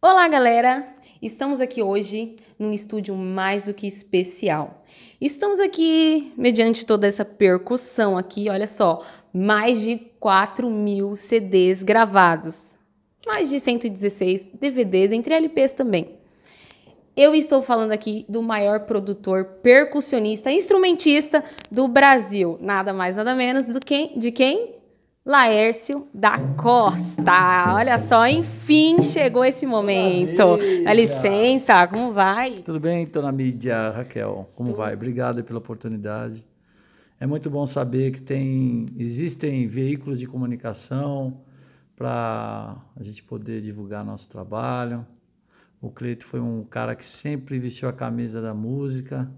Olá, galera! Estamos aqui hoje num estúdio mais do que especial. Estamos aqui, mediante toda essa percussão aqui, olha só, mais de 4 mil CDs gravados, mais de 116 DVDs, entre LPs também. Eu estou falando aqui do maior produtor, percussionista, instrumentista do Brasil, nada mais, nada menos do que de quem? Laércio da Costa. Olha só, enfim chegou esse momento. Dá licença, como vai? Tudo bem, dona mídia, Raquel? Como Tudo. vai? Obrigado pela oportunidade. É muito bom saber que tem, existem veículos de comunicação para a gente poder divulgar nosso trabalho. O Cleito foi um cara que sempre vestiu a camisa da música,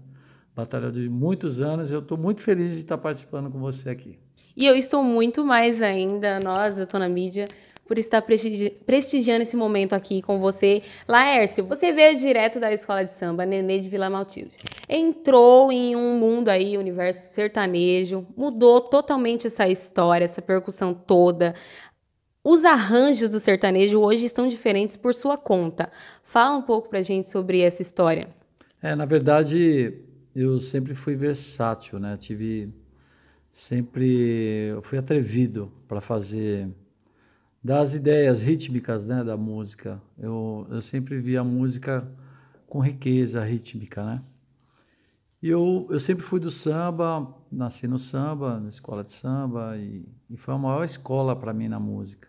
batalhador de muitos anos. Eu estou muito feliz de estar participando com você aqui. E eu estou muito mais ainda, nós da Tona Mídia, por estar prestigi prestigiando esse momento aqui com você. Laércio, você veio direto da escola de samba, Nenê de Vila Matilde. Entrou em um mundo aí, universo sertanejo, mudou totalmente essa história, essa percussão toda. Os arranjos do sertanejo hoje estão diferentes por sua conta. Fala um pouco pra gente sobre essa história. É, na verdade, eu sempre fui versátil, né? Tive sempre fui atrevido para fazer das ideias rítmicas né, da música. Eu, eu sempre vi a música com riqueza rítmica, né? E eu, eu sempre fui do samba, nasci no samba, na escola de samba, e, e foi a maior escola para mim na música.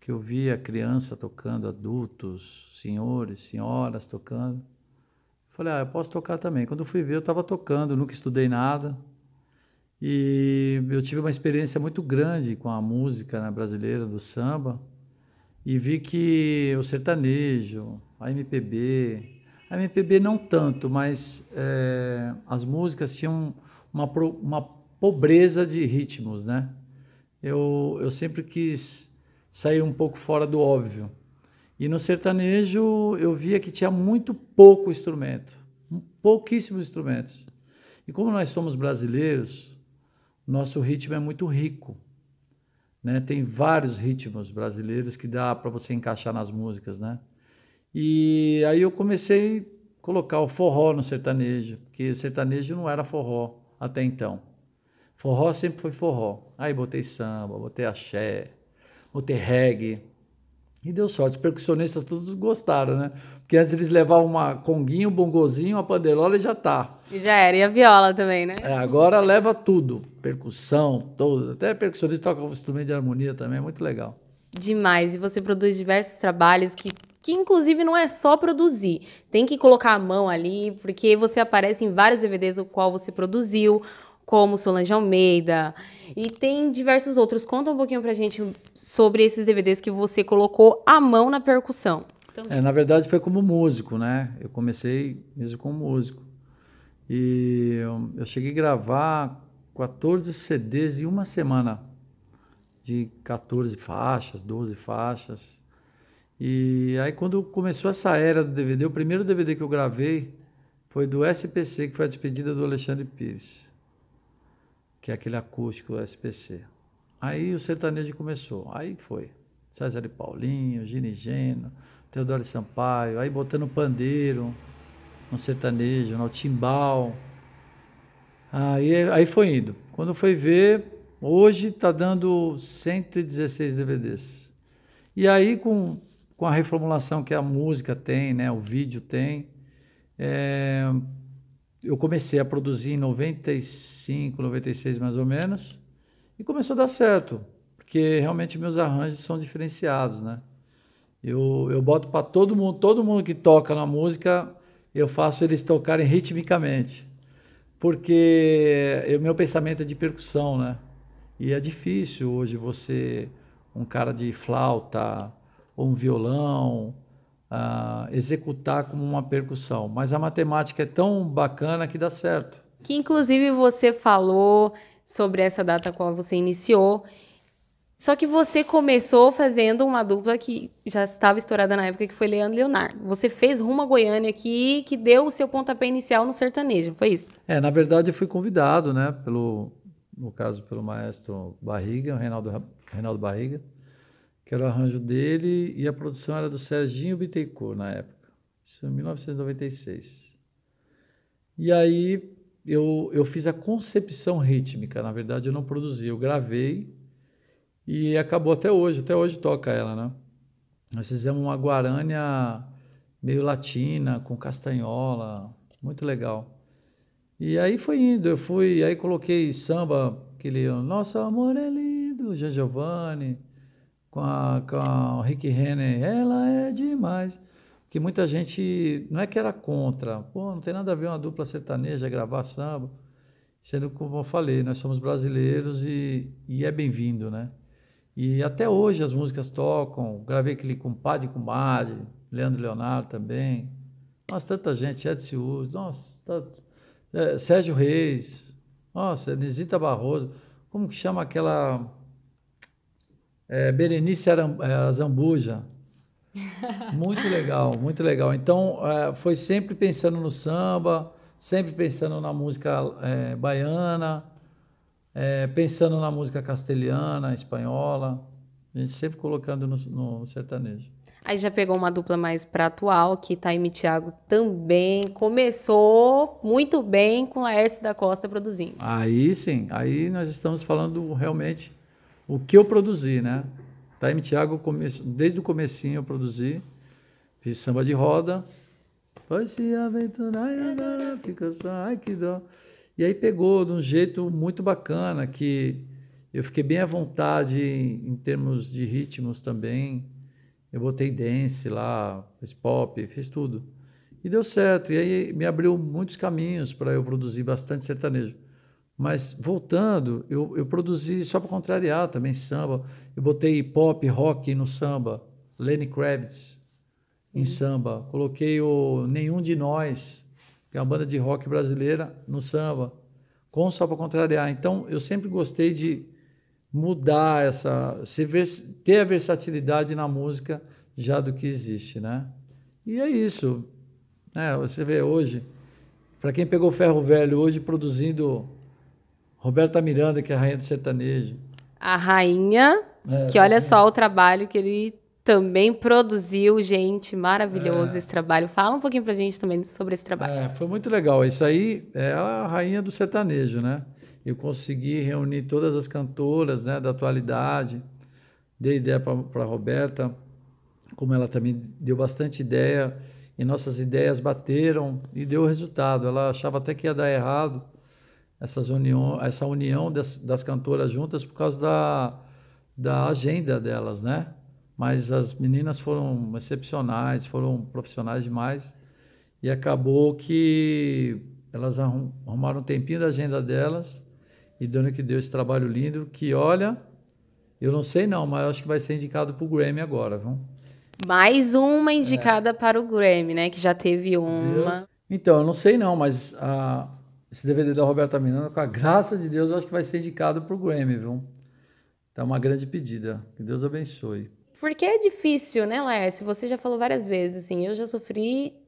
Que eu via criança tocando, adultos, senhores, senhoras tocando. Falei, ah, eu posso tocar também. Quando eu fui ver, eu estava tocando, nunca estudei nada. E eu tive uma experiência muito grande com a música né, brasileira do samba e vi que o sertanejo, a MPB, a MPB não tanto, mas é, as músicas tinham uma, uma pobreza de ritmos, né? Eu, eu sempre quis sair um pouco fora do óbvio. E no sertanejo eu via que tinha muito pouco instrumento, pouquíssimos instrumentos. E como nós somos brasileiros, nosso ritmo é muito rico. Né? Tem vários ritmos brasileiros que dá para você encaixar nas músicas, né? E aí eu comecei a colocar o forró no sertanejo, porque o sertanejo não era forró até então. Forró sempre foi forró. Aí botei samba, botei axé, botei reggae, e deu sorte, os percussionistas todos gostaram, né? Porque antes eles levavam uma conguinha, um bongozinho, uma panderola e já tá. E já era, e a viola também, né? É, agora leva tudo, percussão, todo. Até percussionista toca um instrumento de harmonia também, é muito legal. Demais, e você produz diversos trabalhos que que inclusive não é só produzir, tem que colocar a mão ali, porque você aparece em vários DVDs o qual você produziu, como Solange Almeida. E tem diversos outros. Conta um pouquinho pra gente sobre esses DVDs que você colocou a mão na percussão. É, na verdade, foi como músico, né? Eu comecei mesmo como músico. E eu, eu cheguei a gravar 14 CDs em uma semana, de 14 faixas, 12 faixas. E aí, quando começou essa era do DVD, o primeiro DVD que eu gravei foi do SPC, que foi a despedida do Alexandre Pires que é aquele acústico SPC. Aí o sertanejo começou, aí foi. César e Paulinho, Ginigeno, Teodoro Sampaio, aí botando pandeiro no sertanejo, no timbal. Aí, aí foi indo. Quando foi ver, hoje está dando 116 DVDs. E aí com, com a reformulação que a música tem, né, o vídeo tem, é, eu comecei a produzir em 95, 96 mais ou menos, e começou a dar certo, porque realmente meus arranjos são diferenciados, né? Eu, eu boto para todo mundo, todo mundo que toca na música, eu faço eles tocarem ritmicamente, porque o é, meu pensamento é de percussão, né? E é difícil hoje você, um cara de flauta, ou um violão, uh, executar como uma percussão. Mas a matemática é tão bacana que dá certo. Que inclusive você falou sobre essa data qual você iniciou. Só que você começou fazendo uma dupla que já estava estourada na época, que foi Leandro Leonardo. Você fez Rumo a Goiânia aqui, que deu o seu pontapé inicial no sertanejo, foi isso? É, na verdade eu fui convidado, né, pelo, no caso, pelo maestro Barriga, o Reinaldo, Reinaldo Barriga, que era o arranjo dele, e a produção era do Serginho Bittencourt na época, isso em 1996. E aí eu, eu fiz a concepção rítmica, na verdade eu não produzi, eu gravei e acabou até hoje, até hoje toca ela, né? Nós fizemos uma guarânia meio latina, com castanhola, muito legal. E aí foi indo, eu fui, aí coloquei samba, aquele Nosso Amor é Lindo, Jean Giovanni, com, a, com a Rick Renner, ela é demais. Que muita gente, não é que era contra, pô, não tem nada a ver uma dupla sertaneja gravar samba, sendo como eu falei, nós somos brasileiros e, e é bem-vindo, né? E até hoje as músicas tocam, gravei aquele compadre com Mari, Leandro Leonardo também, nossa, tanta gente, Ed seus nossa, tá, é, Sérgio Reis, nossa, Nisita Barroso, como que chama aquela é, Berenice Aram, é, Zambuja. Muito legal, muito legal. Então, é, foi sempre pensando no samba, sempre pensando na música é, baiana, é, pensando na música castelhana, espanhola. A gente sempre colocando no, no sertanejo. Aí já pegou uma dupla mais para atual, que Taime Thiago também começou muito bem com a Laércio da Costa produzindo. Aí sim, aí nós estamos falando realmente o que eu produzi, né? Time tá Thiago, desde o comecinho eu produzi, fiz samba de roda, foi se aventurar e agora fica só, ai que dó. E aí pegou de um jeito muito bacana, que eu fiquei bem à vontade em termos de ritmos também. Eu botei dance lá, fiz pop, fiz tudo. E deu certo. E aí me abriu muitos caminhos para eu produzir bastante sertanejo. Mas voltando, eu, eu produzi, só para contrariar também samba, eu botei pop, rock no samba, Lenny Kravitz Sim. em samba, coloquei o Nenhum de Nós, que é uma banda de rock brasileira, no samba, com só para contrariar. Então, eu sempre gostei de mudar essa, ter a versatilidade na música já do que existe, né? E é isso. É, você vê hoje, para quem pegou ferro velho hoje produzindo Roberta Miranda, que é a rainha do sertanejo. A rainha, é, que olha só o trabalho que ele também produziu, gente, maravilhoso é. esse trabalho. Fala um pouquinho pra gente também sobre esse trabalho. É, foi muito legal. Isso aí é a rainha do sertanejo, né? Eu consegui reunir todas as cantoras né, da atualidade, dei ideia para Roberta, como ela também deu bastante ideia, e nossas ideias bateram e deu resultado. Ela achava até que ia dar errado, essas união, essa união das, das cantoras juntas por causa da, da agenda delas, né? Mas as meninas foram excepcionais, foram profissionais demais. E acabou que elas arrumaram um tempinho da agenda delas e dando que deu esse trabalho lindo que, olha, eu não sei não, mas acho que vai ser indicado para o Grammy agora, viu? Mais uma indicada é. para o Grammy, né? Que já teve uma. Deus. Então, eu não sei não, mas a, esse DVD da Roberta Miranda, com a graça de Deus, eu acho que vai ser indicado para o Grammy, viu? Tá uma grande pedida. Que Deus abençoe. Porque é difícil, né, Laércio? Você já falou várias vezes, assim, eu já sofri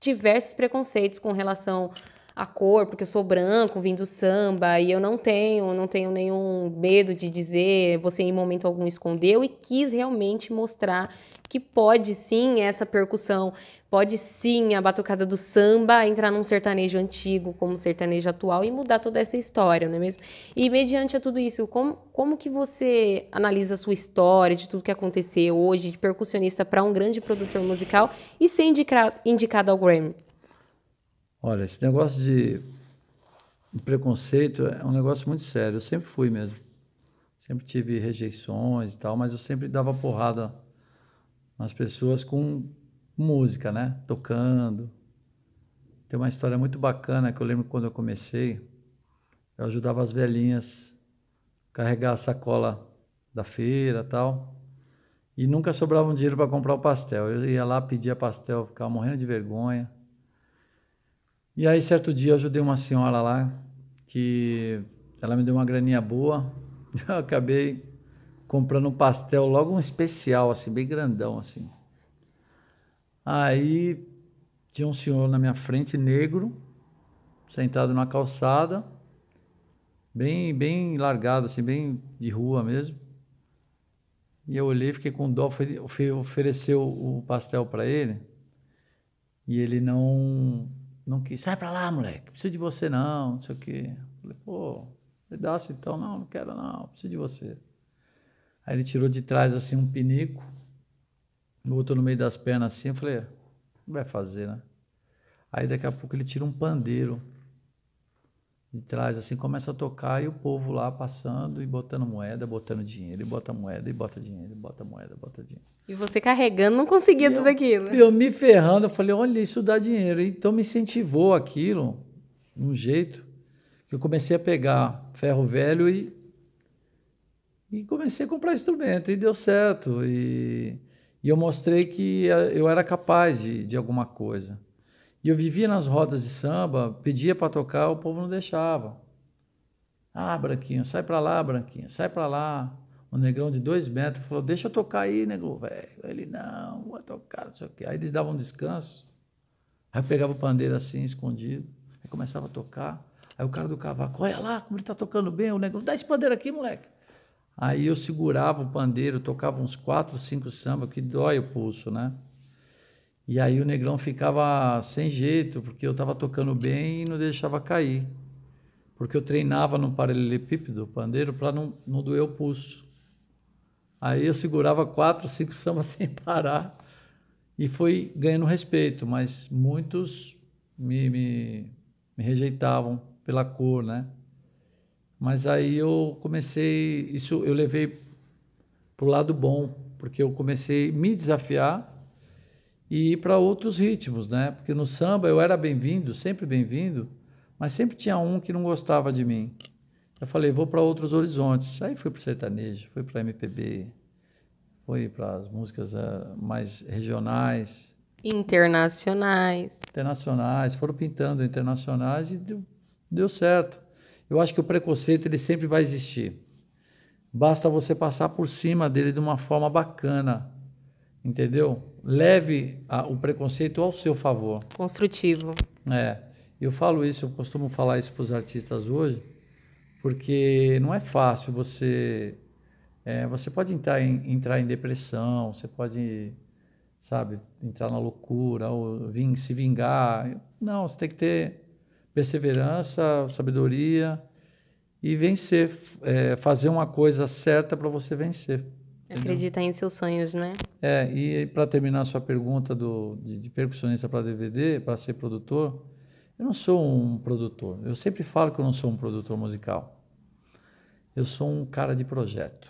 diversos preconceitos com relação a cor, porque eu sou branco, vim do samba, e eu não tenho, não tenho nenhum medo de dizer, você em momento algum escondeu, e quis realmente mostrar que pode sim essa percussão, pode sim a batucada do samba entrar num sertanejo antigo como sertanejo atual e mudar toda essa história, não é mesmo? E mediante a tudo isso, como, como que você analisa a sua história, de tudo que aconteceu hoje, de percussionista para um grande produtor musical e ser indica, indicado ao Grammy? Olha, esse negócio de preconceito é um negócio muito sério. Eu sempre fui mesmo. Sempre tive rejeições e tal, mas eu sempre dava porrada nas pessoas com música, né? Tocando. Tem uma história muito bacana que eu lembro quando eu comecei. Eu ajudava as velhinhas a carregar a sacola da feira tal. E nunca sobrava um dinheiro para comprar o pastel. Eu ia lá, pedia pastel, ficava morrendo de vergonha. E aí, certo dia, eu ajudei uma senhora lá, que ela me deu uma graninha boa, eu acabei comprando um pastel, logo um especial, assim, bem grandão, assim. Aí tinha um senhor na minha frente, negro, sentado numa calçada, bem, bem largado, assim, bem de rua mesmo. E eu olhei, fiquei com dó, fui, ofereceu o pastel para ele, e ele não não quis. Sai pra lá, moleque. preciso de você, não. Não sei o quê. falei, pô, pedaço assim então. Não, não quero, não. Preciso de você. Aí ele tirou de trás, assim, um pinico. Botou no meio das pernas, assim. Eu falei, não vai fazer, né? Aí daqui a pouco ele tira um pandeiro de trás, assim, começa a tocar e o povo lá passando e botando moeda, botando dinheiro, e bota moeda, e bota dinheiro, e bota moeda, bota dinheiro. E você carregando, não conseguia e tudo eu, aquilo. Eu me ferrando, eu falei, olha, isso dá dinheiro. Então me incentivou aquilo, um jeito, que eu comecei a pegar ferro velho e, e comecei a comprar instrumento, e deu certo. E, e eu mostrei que eh, eu era capaz de, de alguma coisa. E eu vivia nas rodas de samba, pedia para tocar, o povo não deixava. Ah, Branquinho, sai para lá, Branquinho, sai para lá. Um negrão de dois metros falou: Deixa eu tocar aí, negro, velho. Ele: Não, vou tocar, não sei o quê. Aí eles davam um descanso. Aí eu pegava o pandeiro assim, escondido. Aí começava a tocar. Aí o cara do cavaco: Olha lá como ele está tocando bem. O negro: Dá esse pandeiro aqui, moleque. Aí eu segurava o pandeiro, tocava uns quatro, cinco samba, que dói o pulso, né? E aí o negrão ficava sem jeito, porque eu estava tocando bem e não deixava cair. Porque eu treinava no paralelepípedo, pandeiro, para não, não doer o pulso. Aí eu segurava quatro, cinco sambas sem parar e foi ganhando respeito, mas muitos me, me, me rejeitavam pela cor, né? Mas aí eu comecei, isso eu levei para o lado bom, porque eu comecei a me desafiar e ir para outros ritmos, né? Porque no samba eu era bem-vindo, sempre bem-vindo, mas sempre tinha um que não gostava de mim. Eu falei, vou para outros horizontes. Aí fui para o sertanejo, fui para MPB, fui para as músicas ah, mais regionais. Internacionais. Internacionais, foram pintando internacionais e deu, deu certo. Eu acho que o preconceito ele sempre vai existir. Basta você passar por cima dele de uma forma bacana entendeu? Leve a, o preconceito ao seu favor. Construtivo. É. Eu falo isso, eu costumo falar isso para os artistas hoje, porque não é fácil você. É, você pode entrar em, entrar em depressão, você pode, sabe, entrar na loucura, ou vir se vingar. Não, você tem que ter perseverança, sabedoria e vencer, é, fazer uma coisa certa para você vencer. Acreditar em seus sonhos, né? É, e para terminar a sua pergunta do, de, de percussionista para DVD, para ser produtor, eu não sou um produtor. Eu sempre falo que eu não sou um produtor musical. Eu sou um cara de projeto.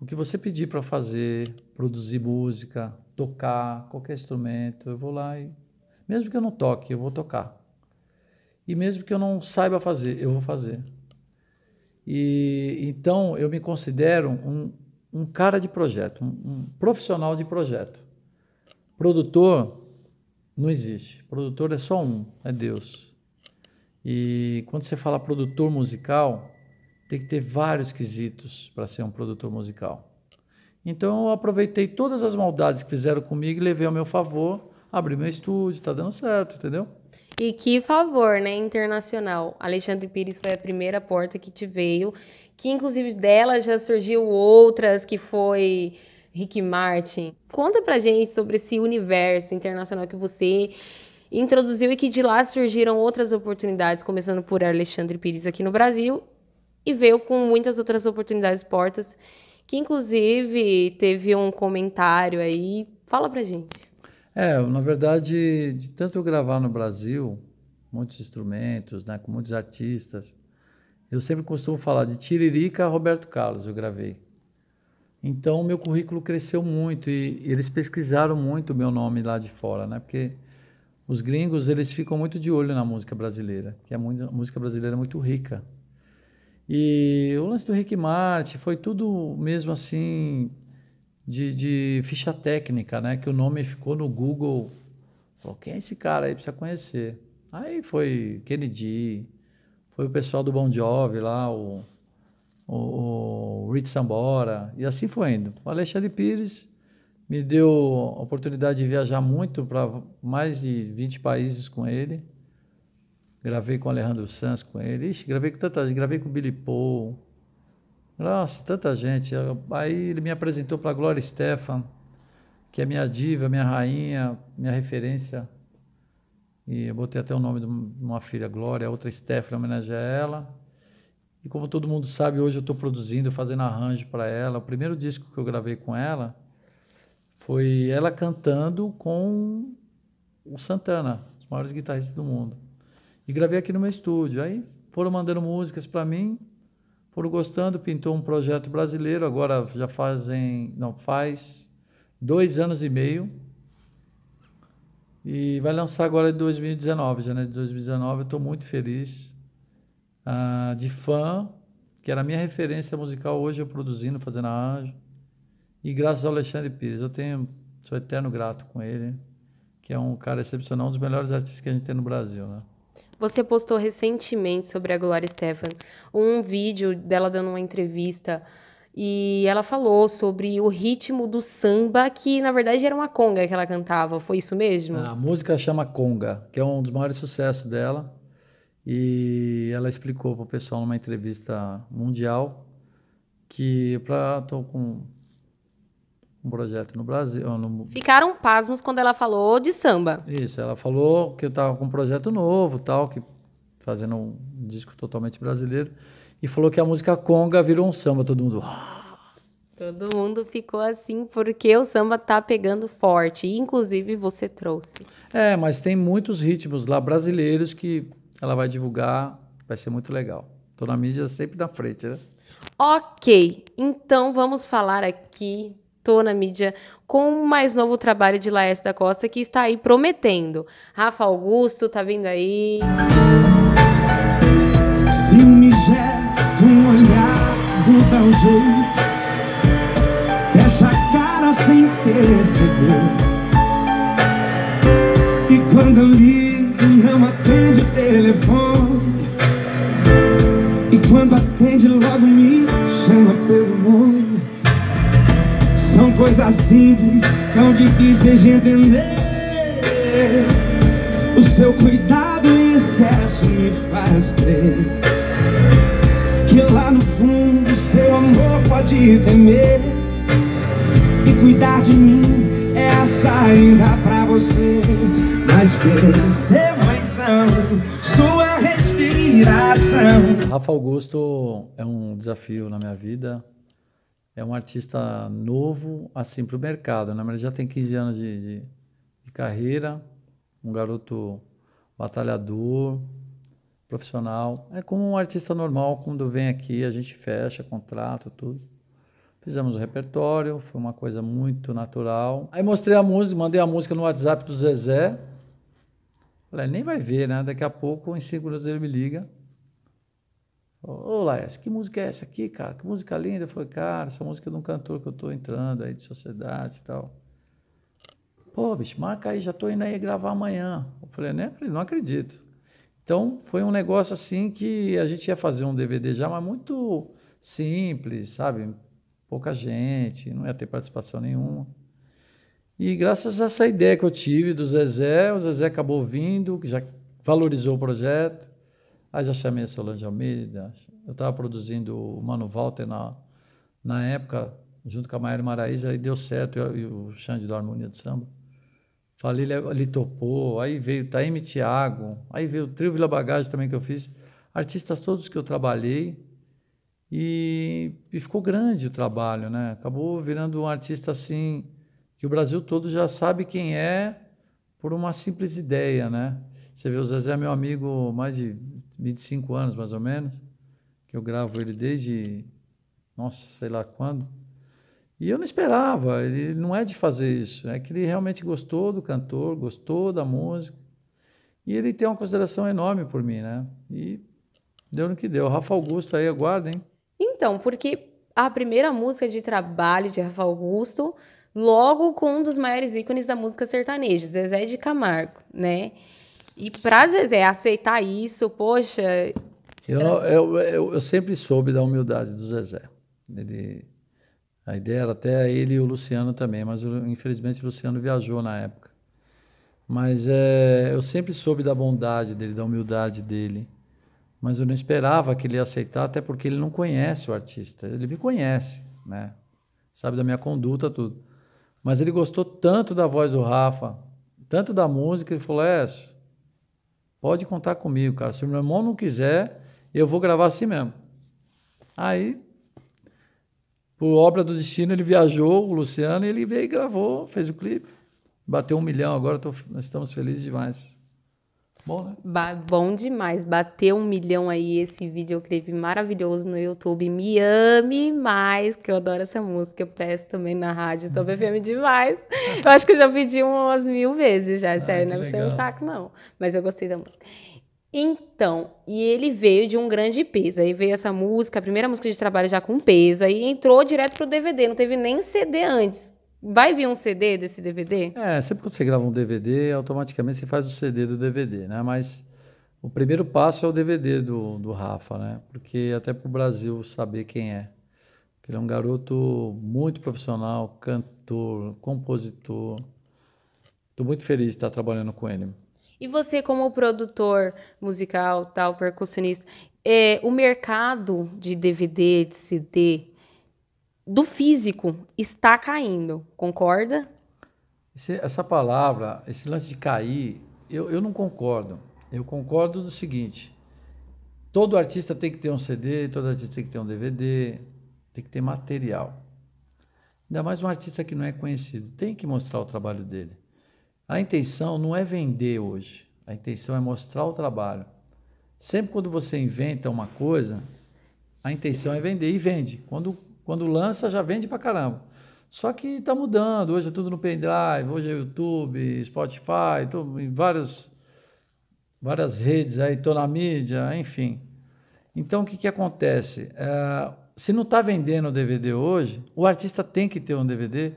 O que você pedir para fazer, produzir música, tocar qualquer instrumento, eu vou lá e. Mesmo que eu não toque, eu vou tocar. E mesmo que eu não saiba fazer, eu vou fazer. E então eu me considero um, um cara de projeto, um, um profissional de projeto. Produtor não existe. Produtor é só um, é Deus. E quando você fala produtor musical, tem que ter vários quesitos para ser um produtor musical. Então eu aproveitei todas as maldades que fizeram comigo e levei ao meu favor, abri meu estúdio, está dando certo, entendeu? E que favor, né? Internacional. Alexandre Pires foi a primeira porta que te veio, que inclusive dela já surgiu outras, que foi Rick Martin. Conta pra gente sobre esse universo internacional que você introduziu e que de lá surgiram outras oportunidades, começando por Alexandre Pires aqui no Brasil e veio com muitas outras oportunidades portas, que inclusive teve um comentário aí. Fala pra gente. É, na verdade, de tanto eu gravar no Brasil, muitos instrumentos, né, com muitos artistas, eu sempre costumo falar de Tiririca a Roberto Carlos, eu gravei. Então, o meu currículo cresceu muito e, e eles pesquisaram muito o meu nome lá de fora, né? Porque os gringos, eles ficam muito de olho na música brasileira, que é a música brasileira é muito rica. E o lance do Rick Martin foi tudo mesmo assim de, de ficha técnica, né? Que o nome ficou no Google. Falou, quem é esse cara aí? Precisa conhecer. Aí foi Kennedy, foi o pessoal do Bon Jovi lá, o, o, o Rich Sambora, e assim foi indo. O Alexandre Pires me deu a oportunidade de viajar muito para mais de 20 países com ele. Gravei com o Alejandro Sanz com ele. Ixi, gravei com tantas. Gravei com o Billy Paul, nossa, tanta gente. Aí ele me apresentou para a Glória Stefan, que é minha diva, minha rainha, minha referência. E eu botei até o nome de uma filha, Glória, a outra Stefan, homenagem a ela. E como todo mundo sabe, hoje eu estou produzindo, fazendo arranjo para ela. O primeiro disco que eu gravei com ela foi ela cantando com o Santana, os maiores guitarristas do mundo. E gravei aqui no meu estúdio. Aí foram mandando músicas para mim foram gostando, pintou um projeto brasileiro, agora já fazem, não, faz dois anos e meio. E vai lançar agora em 2019, janeiro de 2019. Estou muito feliz ah, de fã, que era a minha referência musical hoje, eu produzindo, fazendo a Anjo. E graças ao Alexandre Pires, eu tenho, sou eterno grato com ele, que é um cara excepcional, um dos melhores artistas que a gente tem no Brasil, né? Você postou recentemente sobre a Glória Estefan um vídeo dela dando uma entrevista e ela falou sobre o ritmo do samba, que na verdade era uma conga que ela cantava, foi isso mesmo? A música chama Conga, que é um dos maiores sucessos dela. E ela explicou para o pessoal numa entrevista mundial que para tô com um projeto no Brasil. No... Ficaram pasmos quando ela falou de samba. Isso, ela falou que eu estava com um projeto novo, tal, que fazendo um disco totalmente brasileiro, e falou que a música conga virou um samba, todo mundo. Ah! Todo mundo ficou assim porque o samba tá pegando forte, inclusive você trouxe. É, mas tem muitos ritmos lá brasileiros que ela vai divulgar, vai ser muito legal. Tô na mídia sempre na frente, né? Ok, então vamos falar aqui tô na mídia com o mais novo trabalho de Laércio da Costa que está aí prometendo. Rafa Augusto, tá vindo aí. Ciúme, gesto, um olhar, muda o jeito. Fecha a cara sem perceber. E quando eu ligo, não atende o telefone. coisas simples, tão difíceis de entender O seu cuidado em excesso me faz crer Que lá no fundo seu amor pode temer E cuidar de mim é a saída pra você Mas perceba então sua respiração Rafa Augusto é um desafio na minha vida é um artista novo, assim, para o mercado, né? Mas ele já tem 15 anos de, de, de carreira, um garoto batalhador, profissional. É como um artista normal, quando vem aqui, a gente fecha contrato, tudo. Fizemos o repertório, foi uma coisa muito natural. Aí mostrei a música, mandei a música no WhatsApp do Zezé. Falei, nem vai ver, né? Daqui a pouco, em 5 minutos, ele me liga. Ô, Laércio, que música é essa aqui, cara? Que música linda. Eu falei, cara, essa música é de um cantor que eu tô entrando aí de sociedade e tal. Pô, bicho, marca aí, já tô indo aí gravar amanhã. Eu falei, né? Eu falei, não acredito. Então, foi um negócio assim que a gente ia fazer um DVD já, mas muito simples, sabe? Pouca gente, não ia ter participação nenhuma. E graças a essa ideia que eu tive do Zezé, o Zezé acabou vindo, que já valorizou o projeto. Aí já chamei a Solange Almeida. Eu estava produzindo o Mano Walter na, na época, junto com a Maíra Maraíza, aí deu certo, eu, e o Xande da Harmonia de Samba. Falei, ele, ele topou. Aí veio Taime Thiago. Aí veio o Trio Vila Bagagem também que eu fiz. Artistas todos que eu trabalhei. E, e ficou grande o trabalho, né? Acabou virando um artista assim, que o Brasil todo já sabe quem é por uma simples ideia, né? Você vê, o Zezé é meu amigo mais de 25 anos mais ou menos, que eu gravo ele desde, nossa, sei lá quando. E eu não esperava, ele não é de fazer isso, é que ele realmente gostou do cantor, gostou da música. E ele tem uma consideração enorme por mim, né? E deu no que deu. Rafa Augusto aí, aguardem. Então, porque a primeira música de trabalho de Rafa Augusto, logo com um dos maiores ícones da música sertaneja, Zezé de Camargo, né? E pra Zezé aceitar isso, poxa. Eu, eu, eu, eu, sempre soube da humildade do Zezé. Ele, a ideia era até ele e o Luciano também, mas infelizmente o Luciano viajou na época. Mas é, eu sempre soube da bondade dele, da humildade dele. Mas eu não esperava que ele ia aceitar, até porque ele não conhece o artista. Ele me conhece, né? Sabe da minha conduta, tudo. Mas ele gostou tanto da voz do Rafa, tanto da música, ele falou: É, Pode contar comigo, cara. Se o meu irmão não quiser, eu vou gravar assim mesmo. Aí, por obra do destino, ele viajou, o Luciano, e ele veio e gravou, fez o clipe. Bateu um milhão, agora tô, nós estamos felizes demais. Bom, né? bom demais. Bateu um milhão aí esse videoclipe maravilhoso no YouTube. Me ame mais, que eu adoro essa música. Eu peço também na rádio, tô uhum. bebendo demais. Eu acho que eu já pedi umas mil vezes já, ah, sério, né? não é puxando o saco, não. Mas eu gostei da música. Então, e ele veio de um grande peso. Aí veio essa música, a primeira música de trabalho já com peso. Aí entrou direto pro DVD, não teve nem CD antes. Vai vir um CD desse DVD? É, sempre quando você grava um DVD, automaticamente você faz o CD do DVD, né? Mas o primeiro passo é o DVD do, do Rafa, né? Porque até para o Brasil saber quem é. Ele é um garoto muito profissional, cantor, compositor. Estou muito feliz de estar trabalhando com ele. E você, como produtor musical, tal, percussionista, é, o mercado de DVD, de CD, do físico está caindo, concorda? Esse, essa palavra, esse lance de cair, eu, eu não concordo. Eu concordo do seguinte: todo artista tem que ter um CD, todo artista tem que ter um DVD, tem que ter material. Ainda mais um artista que não é conhecido, tem que mostrar o trabalho dele. A intenção não é vender hoje, a intenção é mostrar o trabalho. Sempre quando você inventa uma coisa, a intenção é vender e vende. Quando quando lança, já vende pra caramba. Só que está mudando, hoje é tudo no pendrive, hoje é YouTube, Spotify, em várias, várias redes, aí estou na mídia, enfim. Então, o que, que acontece? É, se não está vendendo o DVD hoje, o artista tem que ter um DVD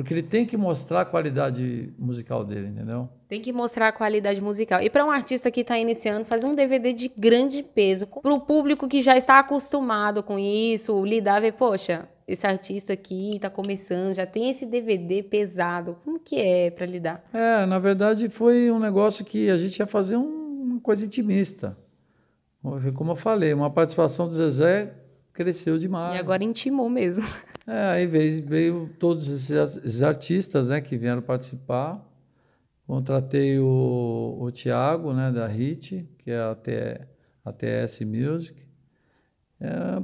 porque ele tem que mostrar a qualidade musical dele, entendeu? Tem que mostrar a qualidade musical. E para um artista que está iniciando, fazer um DVD de grande peso para o público que já está acostumado com isso, lidar, ver, poxa, esse artista aqui está começando, já tem esse DVD pesado. Como que é para lidar? É, na verdade foi um negócio que a gente ia fazer um, uma coisa intimista. Como eu falei, uma participação do Zezé cresceu demais. E agora intimou mesmo. É, aí veio, veio todos esses, artistas né, que vieram participar. Contratei o, o Tiago, né, da HIT, que é a, T, TS Music. É,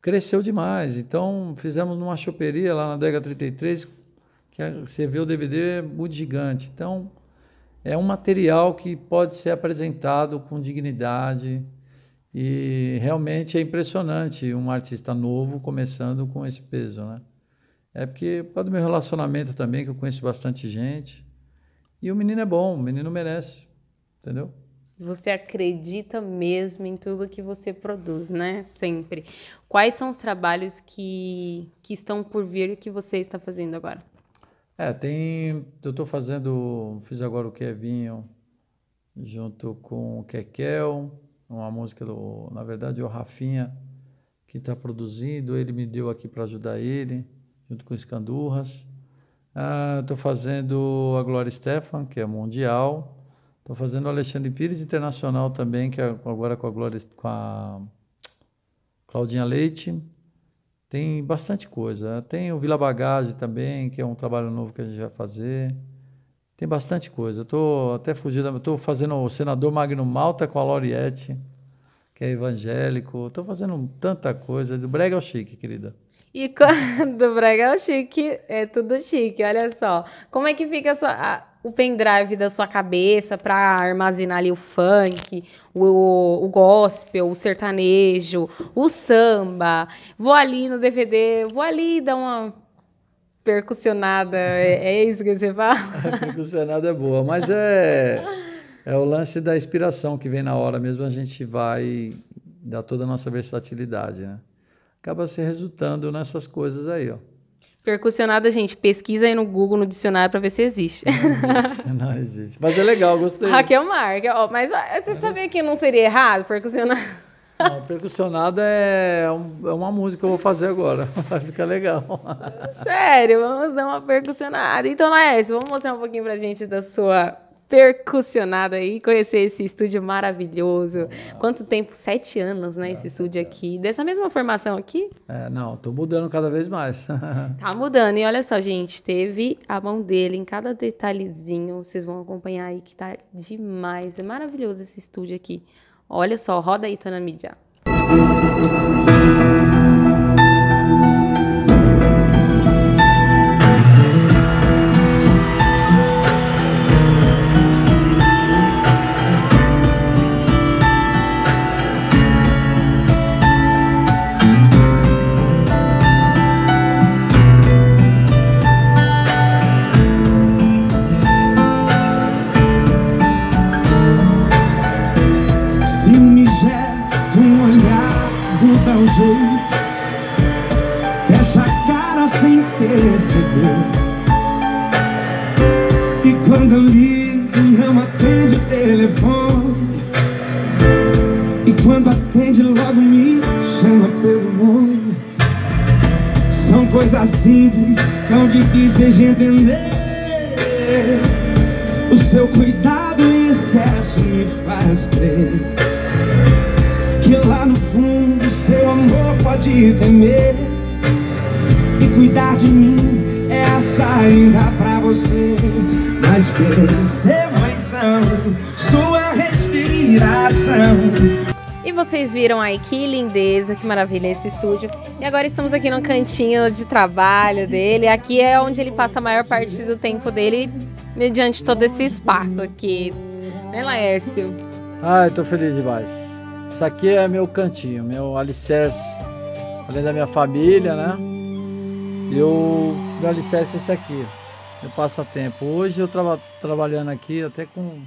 cresceu demais. Então, fizemos uma choperia lá na Dega 33, que você vê o DVD é muito gigante. Então, é um material que pode ser apresentado com dignidade, e realmente é impressionante um artista novo começando com esse peso, né? É porque por do meu relacionamento também, que eu conheço bastante gente. E o menino é bom, o menino merece, entendeu? Você acredita mesmo em tudo que você produz, né? Sempre. Quais são os trabalhos que, que estão por vir e que você está fazendo agora? É, tem. Eu estou fazendo. Fiz agora o Kevinho junto com o Kekel uma música do, na verdade, é o Rafinha que está produzindo, ele me deu aqui para ajudar ele, junto com o Escandurras. Estou ah, fazendo a Glória Stefan, que é mundial. Estou fazendo o Alexandre Pires Internacional também, que é agora com a Glória, com a Claudinha Leite. Tem bastante coisa. Tem o Vila Bagagem também, que é um trabalho novo que a gente vai fazer. Tem bastante coisa. Estou até fugindo, estou fazendo o senador Magno Malta com a Lauriette, que é evangélico. Estou fazendo tanta coisa, do brega ao é chique, querida. E do brega ao é chique, é tudo chique, olha só. Como é que fica a sua, a, o pendrive da sua cabeça para armazenar ali o funk, o, o gospel, o sertanejo, o samba? Vou ali no DVD, vou ali dar uma Percussionada, é, é, isso que você fala? percussionada é boa, mas é, é o lance da inspiração que vem na hora mesmo, a gente vai dar toda a nossa versatilidade, né? Acaba se resultando nessas coisas aí, ó. Percussionada, gente, pesquisa aí no Google, no dicionário, para ver se existe. Não existe, não existe. Mas é legal, gostei. Raquel Marques, mas você sabia que não seria errado percussionar não, percussionada é, um, é uma música que eu vou fazer agora. Vai ficar legal. Sério, vamos dar uma percussionada. Então, Laércio, vamos mostrar um pouquinho pra gente da sua percussionada aí, conhecer esse estúdio maravilhoso. Quanto tempo? Sete anos, né? esse é, estúdio é. aqui. Dessa mesma formação aqui? É, não, tô mudando cada vez mais. tá mudando. E olha só, gente, teve a mão dele em cada detalhezinho. Vocês vão acompanhar aí que tá demais. É maravilhoso esse estúdio aqui. Olha só, roda aí, Tona Mídia. liga e não atende o telefone E quando atende logo me chama pelo nome São coisas simples, tão é difíceis de entender O seu cuidado em excesso me faz crer Que lá no fundo seu amor pode temer E cuidar de mim é a saída pra você Mas perceba então sua respiração e vocês viram aí que lindeza, que maravilha esse estúdio. E agora estamos aqui no cantinho de trabalho dele. Aqui é onde ele passa a maior parte do tempo dele, mediante todo esse espaço aqui. Né, Laércio? Ah, tô feliz demais. Isso aqui é meu cantinho, meu alicerce, além da minha família, né? Eu do alicerce esse aqui, meu passatempo. Hoje eu estava trabalhando aqui até com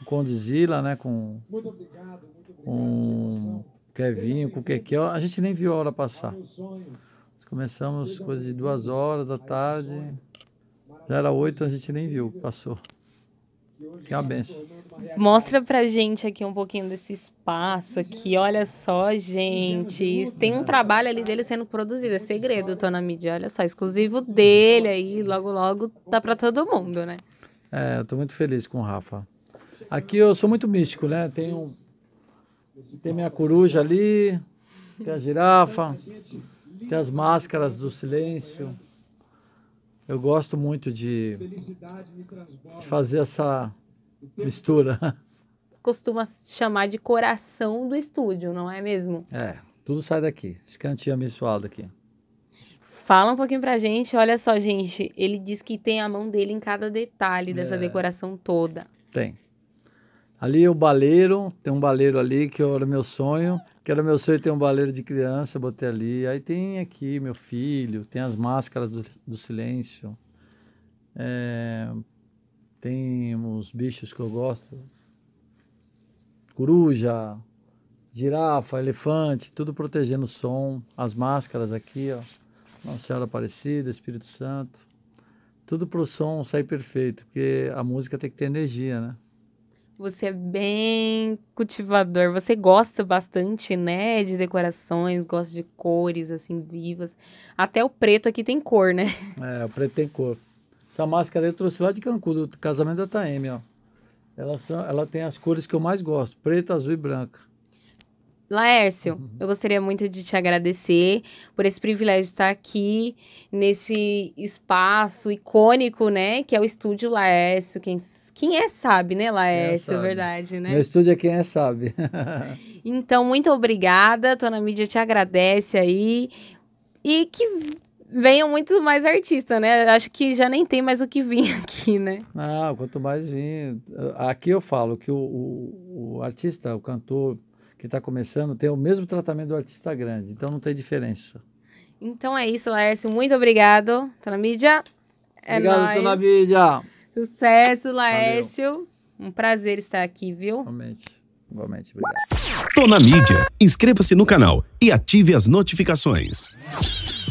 o condzilla né? Com, muito obrigado, muito obrigado. Com Kevinho, com o Kekel. A gente nem viu a hora passar. Nós começamos coisa de duas horas da tarde. Já era oito, a gente nem viu, passou. Que é benção. Mostra pra gente aqui um pouquinho desse espaço aqui. Olha só, gente. Tem um trabalho ali dele sendo produzido. É segredo, tô na mídia. Olha só, exclusivo dele aí. Logo, logo tá pra todo mundo, né? É, eu tô muito feliz com o Rafa. Aqui eu sou muito místico, né? Tem, um, tem minha coruja ali, tem a girafa, tem as máscaras do silêncio. Eu gosto muito de, de fazer essa mistura. Costuma chamar de coração do estúdio, não é mesmo? É, tudo sai daqui, esse cantinho abençoado daqui. Fala um pouquinho pra gente, olha só, gente, ele diz que tem a mão dele em cada detalhe dessa é. decoração toda. Tem. Ali o baleiro, tem um baleiro ali que era meu sonho, que era meu sonho ter um baleiro de criança, botei ali. Aí tem aqui meu filho, tem as máscaras do, do silêncio. É, tem uns bichos que eu gosto. Coruja, girafa, elefante, tudo protegendo o som. As máscaras aqui, ó. Nossa Senhora Aparecida, Espírito Santo. Tudo pro som sair perfeito, porque a música tem que ter energia, né? Você é bem cultivador, você gosta bastante, né, de decorações, gosta de cores assim vivas. Até o preto aqui tem cor, né? É, o preto tem cor. Essa máscara eu trouxe lá de Cancún, do casamento da Taeme, ó. Ela, são, ela tem as cores que eu mais gosto: preta, azul e branca. Laércio, uhum. eu gostaria muito de te agradecer por esse privilégio de estar aqui nesse espaço icônico, né? Que é o estúdio Laércio. Quem, quem é sabe, né, Laércio? É, é verdade, né? Meu estúdio é quem é sabe. então, muito obrigada. Tô na mídia, te agradece aí. E que venham muito mais artistas, né? Acho que já nem tem mais o que vir aqui, né? Não, quanto mais vir. Eh, aqui eu falo que o, o, o artista, o cantor que está começando, tem o mesmo tratamento do artista grande, então não tem diferença. Então é isso, Laércio. Muito obrigado. Tô na mídia. É obrigado, tô na mídia. Sucesso, Laércio. Valeu. Um prazer estar aqui, viu? Igualmente. Igualmente, obrigado. Tô na mídia. Inscreva-se no canal e ative as notificações.